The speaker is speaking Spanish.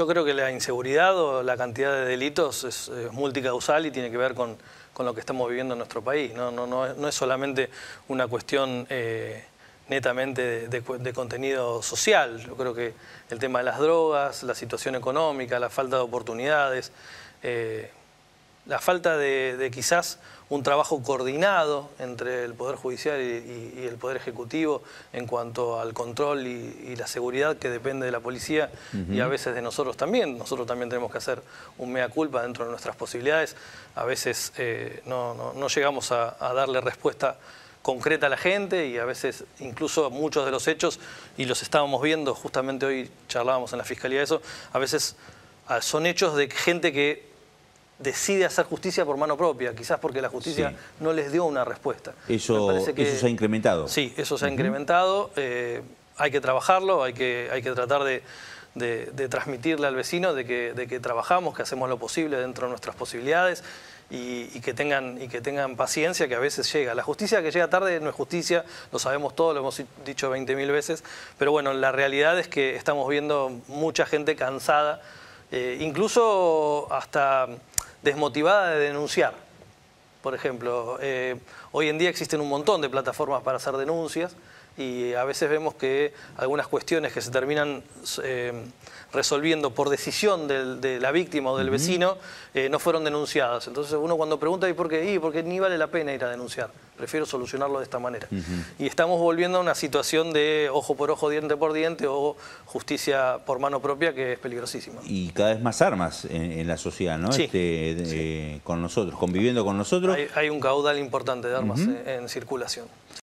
Yo creo que la inseguridad o la cantidad de delitos es, multicausal y tiene que ver con, lo que estamos viviendo en nuestro país. No, no, no, es solamente una cuestión eh, netamente de, contenido social. Yo creo que el tema de las drogas, la situación económica, la falta de oportunidades, eh, la falta de, quizás un trabajo coordinado entre el Poder Judicial y, el Poder Ejecutivo en cuanto al control y, la seguridad que depende de la policía y a veces de nosotros también. Nosotros también tenemos que hacer un mea culpa dentro de nuestras posibilidades. A veces eh, no, llegamos a, a darle respuesta concreta a la gente y a veces incluso muchos de los hechos, y los estábamos viendo, justamente hoy charlábamos en la Fiscalía de eso, a veces ah, son hechos de gente que decide hacer justicia por mano propia, quizás porque la justicia no les dio una respuesta. Eso, se ha incrementado. Sí, eso se ha incrementado. Eh, hay que trabajarlo, hay que, hay que tratar de, transmitirle al vecino de que, de que, trabajamos, que hacemos lo posible dentro de nuestras posibilidades y, que tengan, y que tengan paciencia, que a veces llega. La justicia que llega tarde no es justicia, lo sabemos todos, lo hemos dicho 20.000 veces, pero bueno, la realidad es que estamos viendo mucha gente cansada eh, incluso hasta desmotivada de denunciar. Por ejemplo, eh, hoy en día existen un montón de plataformas para hacer denuncias, y a veces vemos que algunas cuestiones que se terminan eh, resolviendo por decisión de la víctima o del vecino eh, no fueron denunciadas. Entonces uno cuando pregunta, ¿y por qué? Y porque ni vale la pena ir a denunciar, prefiero solucionarlo de esta manera. Y estamos volviendo a una situación de ojo por ojo, diente por diente o justicia por mano propia que es peligrosísima. Y cada vez más armas en, la sociedad, ¿no? Este, con nosotros, conviviendo con nosotros. Hay, un caudal importante de armas en circulación.